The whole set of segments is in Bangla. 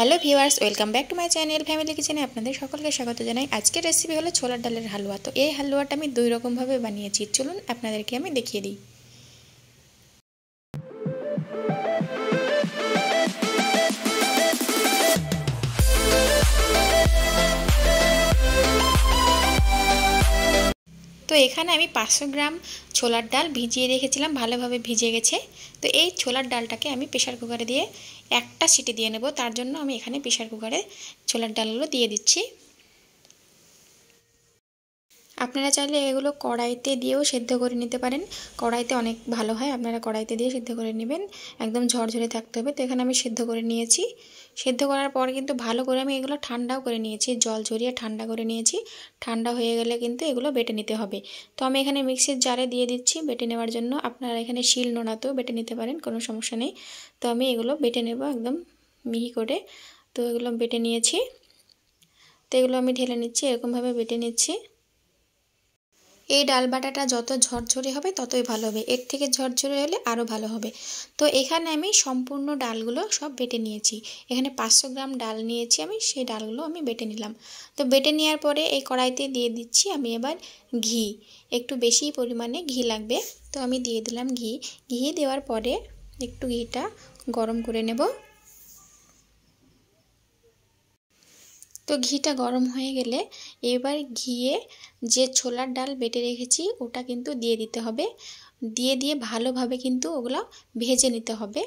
hello viewers welcome back to my channel family কিচেনে আপনাদের সকলকে স্বাগত জানাই আজকের রেসিপি হলো ছোলার ডালের হালুয়া তো এই হালুয়াটা আমি দুই রকমভাবে বানিয়েছি চলুন আপনাদেরকে আমি দেখিয়ে দিই তো এখানে আমি পাঁচশো গ্রাম ছোলার ডাল ভিজিয়ে রেখেছিলাম ভালোভাবে ভিজে গেছে তো এই ছোলার ডালটাকে আমি প্রেশার কুকারে দিয়ে একটা সিটি দিয়ে নেব তার জন্য আমি এখানে প্রেশার কুকারে ছোলার ডালগুলো দিয়ে দিচ্ছি আপনারা চাইলে এগুলো কড়াইতে দিয়েও সেদ্ধ করে নিতে পারেন কড়াইতে অনেক ভালো হয় আপনারা কড়াইতে দিয়ে সেদ্ধ করে নেবেন একদম ঝরঝরে থাকতে হবে তো এখানে আমি সেদ্ধ করে নিয়েছি সেদ্ধ করার পর কিন্তু ভালো করে আমি এগুলো ঠান্ডাও করে নিয়েছি জল ঝরিয়ে ঠান্ডা করে নিয়েছি ঠান্ডা হয়ে গেলে কিন্তু এগুলো বেটে নিতে হবে তো আমি এখানে মিক্সির জারে দিয়ে দিচ্ছি বেটে নেওয়ার জন্য আপনারা এখানে শিল নোনাতেও বেটে নিতে পারেন কোনো সমস্যা নেই তো আমি এগুলো বেটে নেব একদম মিহি করে তো এগুলো বেটে নিয়েছি তো এগুলো আমি ঢেলে নিচ্ছি এরকমভাবে বেটে নিচ্ছি এই ডাল বাটাটা যত ঝরঝরে হবে ততই ভালো হবে এর থেকে ঝরঝরে হলে আরও ভালো হবে তো এখানে আমি সম্পূর্ণ ডালগুলো সব বেটে নিয়েছি এখানে পাঁচশো গ্রাম ডাল নিয়েছি আমি সেই ডালগুলো আমি বেটে নিলাম তো বেটে নেওয়ার পরে এই কড়াইতে দিয়ে দিচ্ছি আমি এবার ঘি একটু বেশি পরিমাণে ঘি লাগবে তো আমি দিয়ে দিলাম ঘি ঘি দেওয়ার পরে একটু ঘিটা গরম করে নেবো তো ঘিটা গরম হয়ে গেলে এবার ঘিয়ে যে ছোলার ডাল বেটে রেখেছি ওটা কিন্তু দিয়ে দিতে হবে দিয়ে দিয়ে ভালোভাবে কিন্তু ওগুলো ভেজে নিতে হবে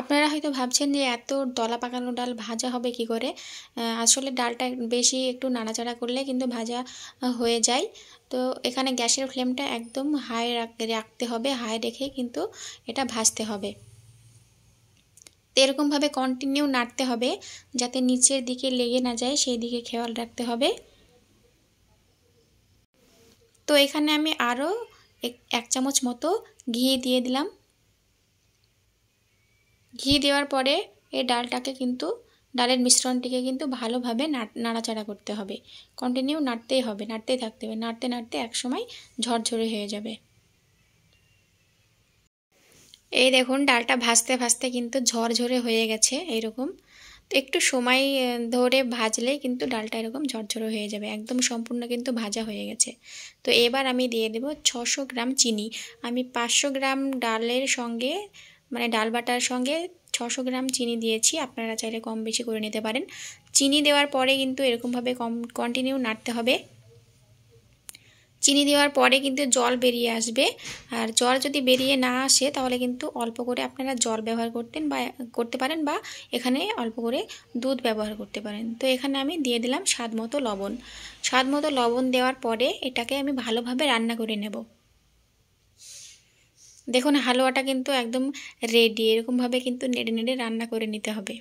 আপনারা হয়তো ভাবছেন যে এত দলা পাকানো ডাল ভাজা হবে কি করে আসলে ডালটা বেশি একটু নাড়াচাড়া করলে কিন্তু ভাজা হয়ে যায় তো এখানে গ্যাসের ফ্লেমটা একদম হাই রাখতে হবে হাই রেখে কিন্তু এটা ভাজতে হবে তো এরকমভাবে কন্টিনিউ নাড়তে হবে যাতে নিচের দিকে লেগে না যায় সেই দিকে খেয়াল রাখতে হবে তো এখানে আমি আরও এক চামচ মতো ঘি দিয়ে দিলাম ঘি দেওয়ার পরে এই ডালটাকে কিন্তু ডালের মিশ্রণটিকে কিন্তু ভালোভাবে নাড়াচাড়া করতে হবে কন্টিনিউ নাড়তেই হবে নাড়তেই থাকতে হবে নাড়তে নাড়তে একসময় ঝরঝরে হয়ে যাবে এই দেখুন ডালটা ভাজতে ভাজতে কিন্তু ঝরঝরে হয়ে গেছে এইরকম তো একটু সময় ধরে ভাজলে কিন্তু ডালটা এরকম ঝরঝরে হয়ে যাবে একদম সম্পূর্ণ কিন্তু ভাজা হয়ে গেছে তো এবার আমি দিয়ে দেব ছশো গ্রাম চিনি আমি পাঁচশো গ্রাম ডালের সঙ্গে মানে ডাল বাটার সঙ্গে ছশো গ্রাম চিনি দিয়েছি আপনারা চাইলে কম বেশি করে নিতে পারেন চিনি দেওয়ার পরে কিন্তু এরকমভাবে কম কন্টিনিউ নাড়তে হবে চিনি দেওয়ার পরে কিন্তু জল বেরিয়ে আসবে আর জল যদি বেরিয়ে না আসে তাহলে কিন্তু অল্প করে আপনারা জল ব্যবহার করতেন বা করতে পারেন বা এখানে অল্প করে দুধ ব্যবহার করতে পারেন তো এখানে আমি দিয়ে দিলাম স্বাদ মতো লবণ স্বাদ মতো লবণ দেওয়ার পরে এটাকে আমি ভালোভাবে রান্না করে নেব দেখুন হালুয়াটা কিন্তু একদম রেডি এরকমভাবে কিন্তু নেড়ে নেড়ে রান্না করে নিতে হবে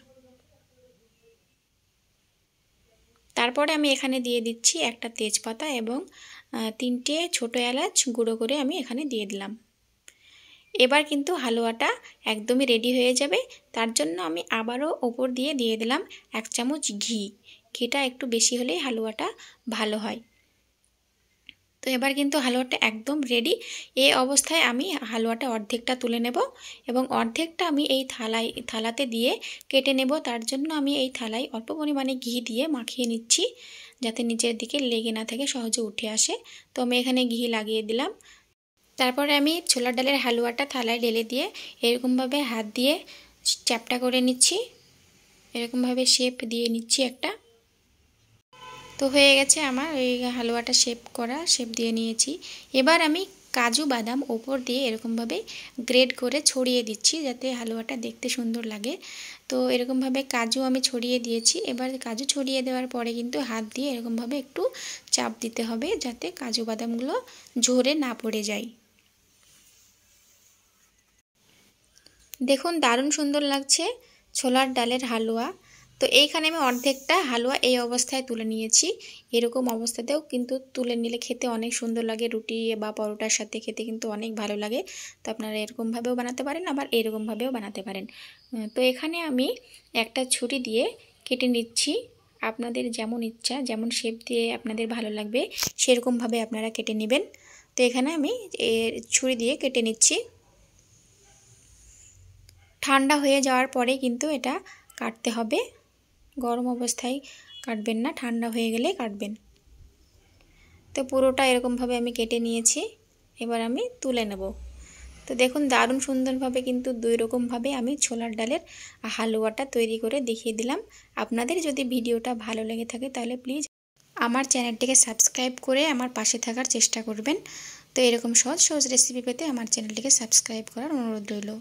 তারপরে আমি এখানে দিয়ে দিচ্ছি একটা তেজপাতা এবং তিনটে ছোট এলাচ গুঁড়ো করে আমি এখানে দিয়ে দিলাম এবার কিন্তু হালুয়াটা একদমই রেডি হয়ে যাবে তার জন্য আমি আবারও ওপর দিয়ে দিয়ে দিলাম এক চামচ ঘি ঘিটা একটু বেশি হলেই হালুয়াটা ভালো হয় তো এবার কিন্তু হালুয়াটা একদম রেডি এই অবস্থায় আমি হালুয়াটা অর্ধেকটা তুলে নেব এবং অর্ধেকটা আমি এই থালায় থালাতে দিয়ে কেটে নেব তার জন্য আমি এই থালায় অল্প পরিমাণে ঘি দিয়ে মাখিয়ে নিচ্ছি যাতে নিচের দিকে লেগে না থাকে সহজে উঠে আসে তো আমি এখানে ঘি লাগিয়ে দিলাম তারপরে আমি ছোলার ডালের হালুয়াটা থালায় ঢেলে দিয়ে এরকমভাবে হাত দিয়ে চ্যাপটা করে নিচ্ছি এরকমভাবে শেপ দিয়ে নিচ্ছি একটা তো হয়ে গেছে আমার ওই হালুয়াটা শেপ করা শেপ দিয়ে নিয়েছি এবার আমি কাজু বাদাম ওপর দিয়ে এরকমভাবে গ্রেড করে ছড়িয়ে দিচ্ছি যাতে হালুয়াটা দেখতে সুন্দর লাগে তো এরকমভাবে কাজু আমি ছড়িয়ে দিয়েছি এবার কাজু ছড়িয়ে দেওয়ার পরে কিন্তু হাত দিয়ে এরকমভাবে একটু চাপ দিতে হবে যাতে কাজু বাদামগুলো ঝরে না পড়ে যায় দেখুন দারুণ সুন্দর লাগছে ছোলার ডালের হালুয়া তো এইখানে আমি অর্ধেকটা হালুয়া এই অবস্থায় তুলে নিয়েছি এরকম অবস্থাতেও কিন্তু তুলে নিলে খেতে অনেক সুন্দর লাগে রুটি বা পরোটার সাথে খেতে কিন্তু অনেক ভালো লাগে তো আপনারা এরকমভাবেও বানাতে পারেন আবার এরকমভাবেও বানাতে পারেন তো এখানে আমি একটা ছুরি দিয়ে কেটে নিচ্ছি আপনাদের যেমন ইচ্ছা যেমন শেপ দিয়ে আপনাদের ভালো লাগবে সেরকমভাবে আপনারা কেটে নেবেন তো এখানে আমি ছুরি দিয়ে কেটে নিচ্ছি ঠান্ডা হয়ে যাওয়ার পরে কিন্তু এটা কাটতে হবে গরম অবস্থায় কাটবেন না ঠান্ডা হয়ে গেলে কাটবেন তো পুরোটা এরকমভাবে আমি কেটে নিয়েছি এবার আমি তুলে নেব তো দেখুন দারুণ সুন্দরভাবে কিন্তু দুই রকমভাবে আমি ছোলার ডালের হালুয়াটা তৈরি করে দেখিয়ে দিলাম আপনাদের যদি ভিডিওটা ভালো লেগে থাকে তাহলে প্লিজ আমার চ্যানেলটিকে সাবস্ক্রাইব করে আমার পাশে থাকার চেষ্টা করবেন তো এরকম সহজ সহজ রেসিপি পেতে আমার চ্যানেলটিকে সাবস্ক্রাইব করার অনুরোধ রইল